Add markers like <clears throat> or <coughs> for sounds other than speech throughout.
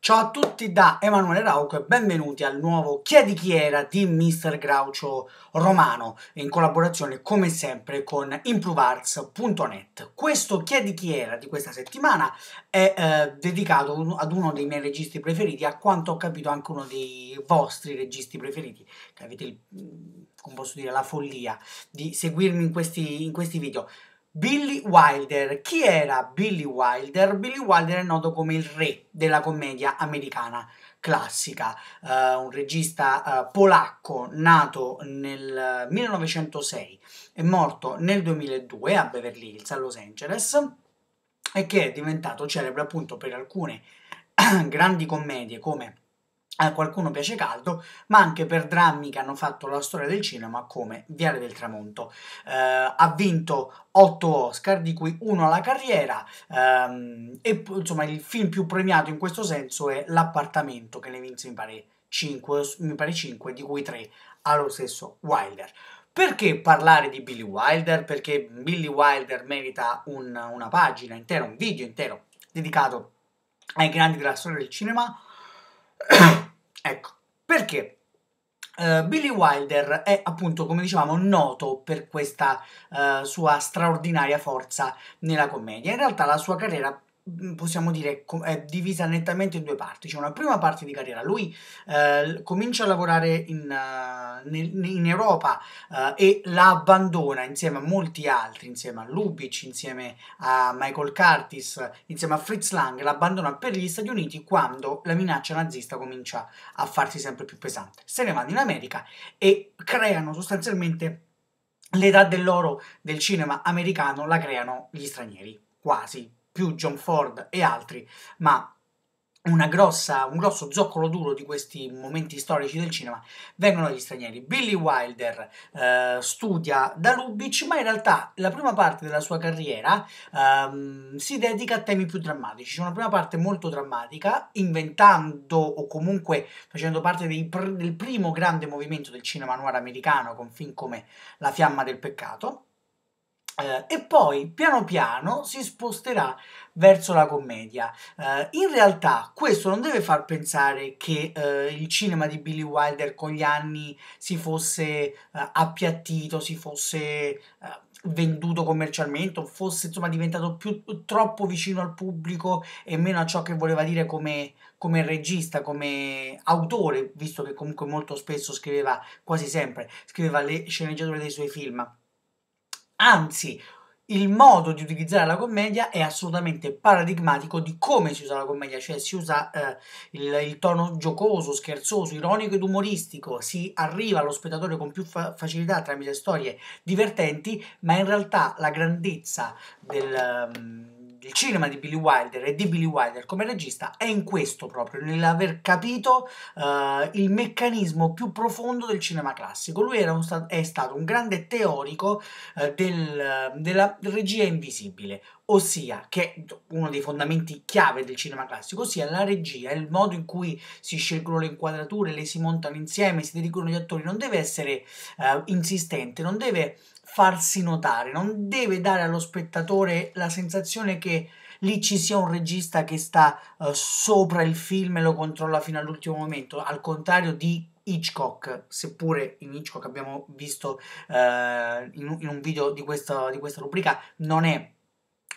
Ciao a tutti da Emanuele Rauco e benvenuti al nuovo Chiedi chi era di Mr. Graucio Romano in collaborazione come sempre con improvars.net. Questo Chiedi chi era di questa settimana è eh, dedicato ad uno dei miei registi preferiti, a quanto ho capito anche uno dei vostri registi preferiti, che avete il, mm, posso dire, la follia di seguirmi in questi, in questi video. Billy Wilder. Chi era Billy Wilder? Billy Wilder è noto come il re della commedia americana classica, eh, un regista eh, polacco nato nel 1906 eh, e morto nel 2002 a Beverly Hills, a Los Angeles, e che è diventato celebre appunto per alcune <clears throat> grandi commedie come a qualcuno piace caldo, ma anche per drammi che hanno fatto la storia del cinema come Viale del Tramonto. Eh, ha vinto 8 Oscar, di cui uno alla carriera, ehm, e insomma il film più premiato in questo senso è L'appartamento, che ne vinse mi pare 5, mi pare 5 di cui 3 allo stesso Wilder. Perché parlare di Billy Wilder? Perché Billy Wilder merita un, una pagina intera, un video intero dedicato ai grandi della storia del cinema. <coughs> Ecco, perché Uh, Billy Wilder è appunto, come dicevamo, noto per questa uh, sua straordinaria forza nella commedia. In realtà la sua carriera Mhmm, possiamo dire è divisa nettamente in due parti. C'è una prima parte di carriera, lui eh, comincia a lavorare in, uh, in Europa uh, e la abbandona insieme a molti altri, insieme a Lubic, insieme a Michael Curtis, insieme a Fritz Lang, l'abbandona per gli Stati Uniti quando la minaccia nazista comincia a farsi sempre più pesante. Se ne vanno in America e creano sostanzialmente l'età dell'oro del cinema americano, la creano gli stranieri, quasi più John Ford e altri, ma Grossa, un grosso zoccolo duro di questi momenti storici del cinema vengono gli stranieri. Billy Wilder eh, studia da Lubitsch, ma in realtà la prima parte della sua carriera ehm, si dedica a temi più drammatici. C'è una prima parte molto drammatica, inventando o comunque facendo parte pr- del primo grande movimento del cinema noir americano con film come La fiamma del peccato eh, e poi piano piano si sposterà verso la commedia. Eh, in realtà questo non deve far pensare che eh, il cinema di Billy Wilder con gli anni si fosse eh, appiattito, si fosse eh, venduto commercialmente fosse insomma diventato più, troppo vicino al pubblico e meno a ciò che voleva dire come, come regista, come autore, visto che comunque molto spesso scriveva, quasi sempre, scriveva le sceneggiature dei suoi film Anzi, il modo di utilizzare la commedia è assolutamente paradigmatico di come si usa la commedia, cioè si usa eh, il, il, tono giocoso, scherzoso, ironico ed umoristico, si arriva allo spettatore con più fa- facilità tramite storie divertenti, ma in realtà la grandezza del... Um, il cinema di Billy Wilder e di Billy Wilder come regista è in questo proprio, nell'aver capito uh, il meccanismo più profondo del cinema classico. Lui un, è stato un grande teorico uh, del, della regia invisibile, ossia che è uno dei fondamenti chiave del cinema classico, ossia la regia, il modo in cui si scelgono le inquadrature, le si montano insieme, si dedicano gli attori, non deve essere uh, insistente, non deve farsi notare, non deve dare allo spettatore la sensazione che lì ci sia un regista che sta uh, sopra il film e lo controlla fino all'ultimo momento, al contrario di Hitchcock, seppure in Hitchcock abbiamo visto uh, in, in, un video di questa, di questa rubrica, non è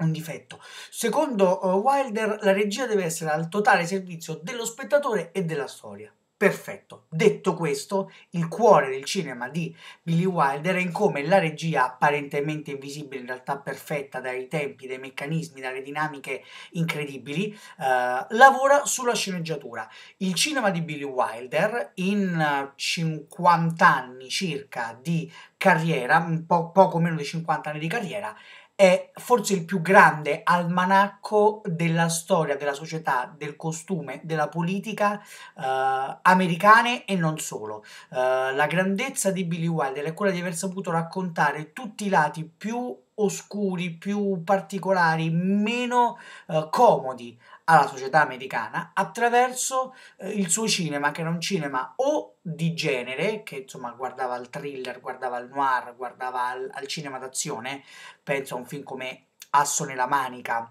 un difetto. Secondo eh, Wilder, la regia deve essere al totale servizio dello spettatore e della storia. Perfetto. Detto questo, il cuore del cinema di Billy Wilder è in come la regia, apparentemente invisibile, in realtà perfetta dai tempi, dai meccanismi, dalle dinamiche incredibili, eh, lavora sulla sceneggiatura. Il cinema di Billy Wilder, in 50 anni circa di carriera, po poco meno di 50 anni di carriera, è forse il più grande almanacco della storia, della società, del costume, della politica eh, americane e non solo. Eh, la grandezza di Billy Wilder è quella di aver saputo raccontare tutti i lati più oscuri, più particolari, meno eh, comodi alla società americana attraverso eh, il suo cinema, che era un cinema o di genere, che insomma guardava al thriller, guardava il noir, guardava al, al cinema d'azione, penso a un film come Asso nella manica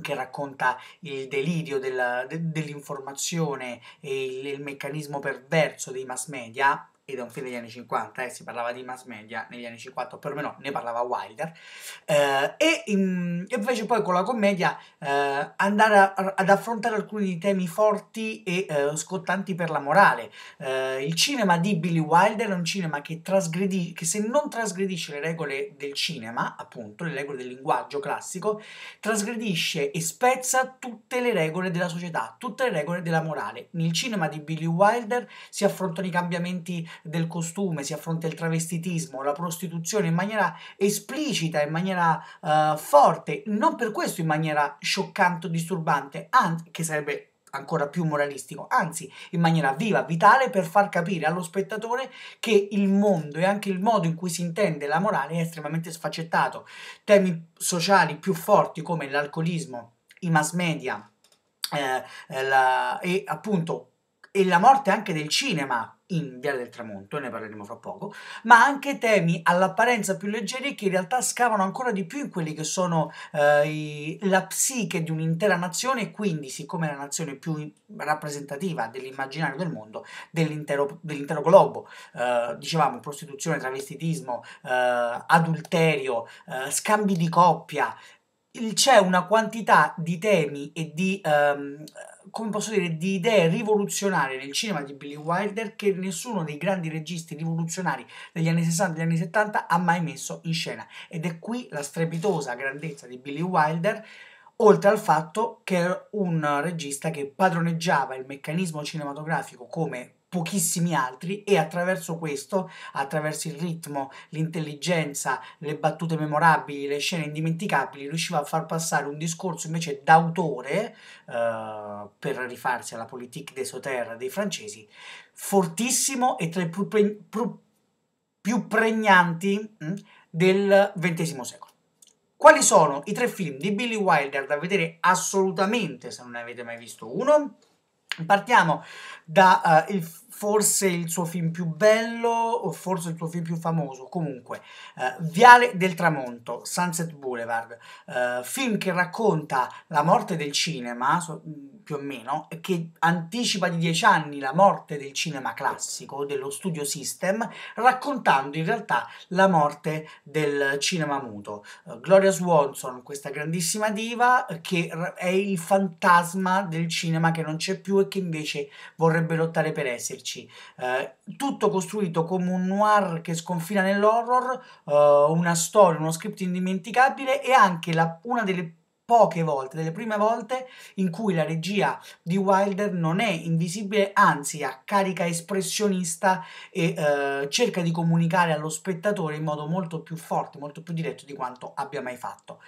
che racconta il delirio della, de, dell'informazione e il, il, meccanismo perverso dei mass media, ed è un film degli anni 50 eh, si parlava di mass media negli anni 50, o perlomeno ne parlava Wilder, eh, e invece poi con la commedia eh, andare a, ad affrontare alcuni temi forti e eh, scottanti per la morale. Eh, il cinema di Billy Wilder è un cinema che, trasgredi, che se non trasgredisce le regole del cinema, appunto, le regole del linguaggio classico, trasgredisce e spezza tutte le regole della società, tutte le regole della morale. Nel cinema di Billy Wilder si affrontano i cambiamenti del costume, si affronta il travestitismo, la prostituzione in maniera esplicita, in maniera uh, forte, non per questo in maniera scioccante o disturbante, che sarebbe ancora più moralistico, anzi in maniera viva, vitale per far capire allo spettatore che il mondo e anche il modo in cui si intende la morale è estremamente sfaccettato. Temi sociali più forti come l'alcolismo, i mass media eh, eh la, e appunto e la morte anche del cinema in Viale del Tramonto, ne parleremo fra poco, ma anche temi all'apparenza più leggeri che in realtà scavano ancora di più in quelli che sono eh, i, la psiche di un'intera nazione e quindi, siccome è la nazione più rappresentativa dell'immaginario del mondo, dell'intero, dell'intero globo, eh, dicevamo prostituzione, travestitismo, eh, adulterio, eh, scambi di coppia, c'è una quantità di temi e di, um, come posso dire, di idee rivoluzionarie nel cinema di Billy Wilder che nessuno dei grandi registi rivoluzionari degli anni 60 e degli anni 70 ha mai messo in scena. Ed è qui la strepitosa grandezza di Billy Wilder, oltre al fatto che era un regista che padroneggiava il meccanismo cinematografico come pochissimi altri e attraverso questo, attraverso il ritmo, l'intelligenza, le battute memorabili, le scene indimenticabili, riusciva a far passare un discorso invece d'autore, eh, per rifarsi alla politique des sauterres dei francesi, fortissimo e tra i più, pre- pr- più pregnanti mh, mm, del XX secolo. Quali sono i tre film di Billy Wilder da vedere assolutamente se non ne avete mai visto uno? Partiamo dal eh, uh, forse il suo film più bello o forse il suo film più famoso, comunque eh, Viale del Tramonto, Sunset Boulevard, eh, film che racconta la morte del cinema, so, più o meno, che anticipa di dieci anni la morte del cinema classico, dello studio system, raccontando in realtà la morte del cinema muto. Eh, Gloria Swanson, questa grandissima diva, che è il fantasma del cinema che non c'è più e che invece vorrebbe lottare per esserci crederci. Eh, tutto costruito come un noir che sconfina nell'horror, eh, una storia, uno script indimenticabile e anche la, una delle poche volte, delle prime volte in cui la regia di Wilder non è invisibile, anzi ha carica espressionista e eh, cerca di comunicare allo spettatore in modo molto più forte, molto più diretto di quanto abbia mai fatto.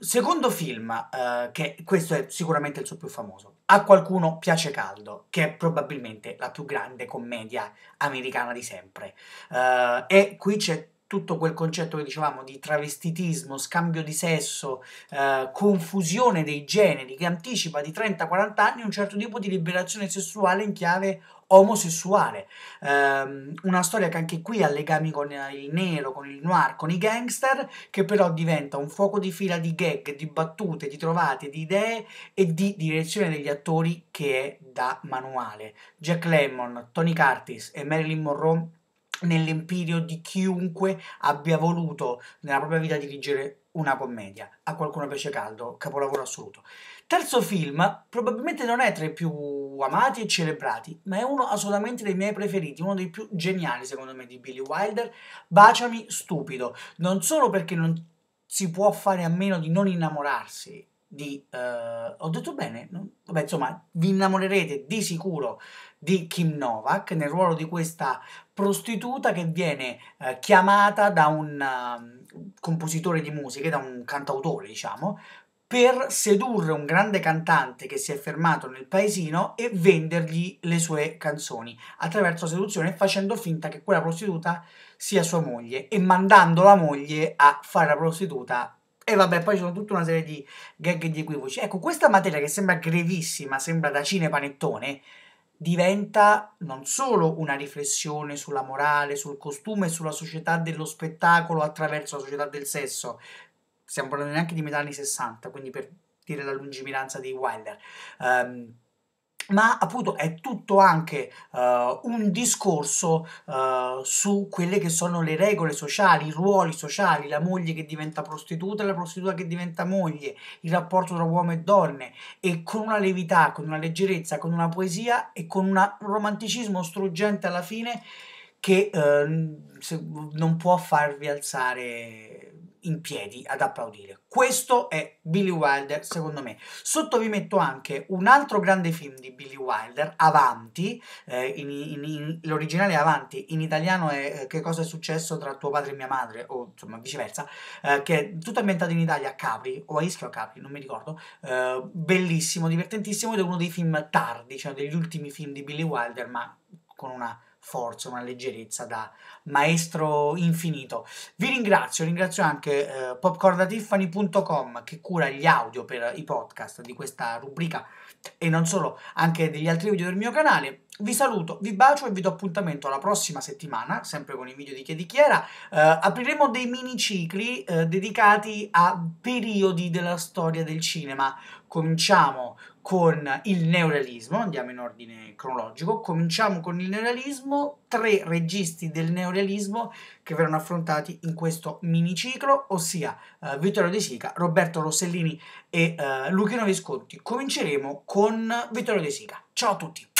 Secondo film, eh, che questo è sicuramente il suo più famoso, a qualcuno piace caldo, che è probabilmente la più grande commedia americana di sempre. Uh, e qui c'è tutto quel concetto che dicevamo di travestitismo, scambio di sesso, eh, confusione dei generi che anticipa di 30-40 anni un certo tipo di liberazione sessuale in chiave omosessuale. Um, una storia che anche qui ha legami con eh, il nero, con il noir, con i gangster, che però diventa un fuoco di fila di gag, di battute, di trovate, di idee e di direzione degli attori che è da manuale. Jack Lemmon, Tony Curtis e Marilyn Monroe nell'empirio di chiunque abbia voluto nella propria vita dirigere una commedia. A qualcuno piace caldo, capolavoro assoluto. Terzo film, probabilmente non è tra i più amati e celebrati, ma è uno assolutamente dei miei preferiti, uno dei più geniali secondo me di Billy Wilder, Baciami stupido, non solo perché non si può fare a meno di non innamorarsi di... Uh, ho detto bene? vabbè, insomma, vi innamorerete di sicuro di Kim Novak nel ruolo di questa prostituta che viene uh, chiamata da un uh, compositore di musiche, da un cantautore, diciamo, per sedurre un grande cantante che si è fermato nel paesino e vendergli le sue canzoni attraverso seduzione facendo finta che quella prostituta sia sua moglie e mandando la moglie a fare la prostituta e vabbè, poi ci sono tutta una serie di gag e di equivoci. Ecco, questa materia che sembra grevissima, sembra da cine panettone diventa non solo una riflessione sulla morale, sul costume, e sulla società dello spettacolo attraverso la società del sesso, stiamo parlando neanche di metà anni 60, quindi per dire la lungimiranza di Wilder. Um, ma appunto è tutto anche uh, un discorso uh, su quelle che sono le regole sociali, i ruoli sociali, la moglie che diventa prostituta, e la prostituta che diventa moglie, il rapporto tra uomo e donne e con una levità, con una leggerezza, con una poesia e con un romanticismo struggente alla fine che uh, non può farvi alzare in piedi ad applaudire. Questo è Billy Wilder, secondo me. Sotto vi metto anche un altro grande film di Billy Wilder, Avanti, eh, l'originale Avanti, in italiano è eh, Che cosa è successo tra tuo padre e mia madre, o insomma viceversa, eh, che è tutto ambientato in Italia a Capri, o a Ischio a Capri, non mi ricordo, eh, bellissimo, divertentissimo ed è uno dei film tardi, cioè degli ultimi film di Billy Wilder, ma con una forza, una leggerezza da maestro infinito. Vi ringrazio, ringrazio anche eh, popcornatiffany.com che cura gli audio per i podcast di questa rubrica e non solo, anche degli altri video del mio canale. Vi saluto, vi bacio e vi do appuntamento alla prossima settimana, sempre con i video di Chiedi Chiera. Eh, apriremo dei minicicli eh, dedicati a periodi della storia del cinema. Cominciamo con il neorealismo, andiamo in ordine cronologico, cominciamo con il neorealismo, tre registi del neorealismo che verranno affrontati in questo miniciclo, ossia uh, Vittorio De Sica, Roberto Rossellini e uh, Luchino Visconti. Cominceremo con Vittorio De Sica. Ciao a tutti!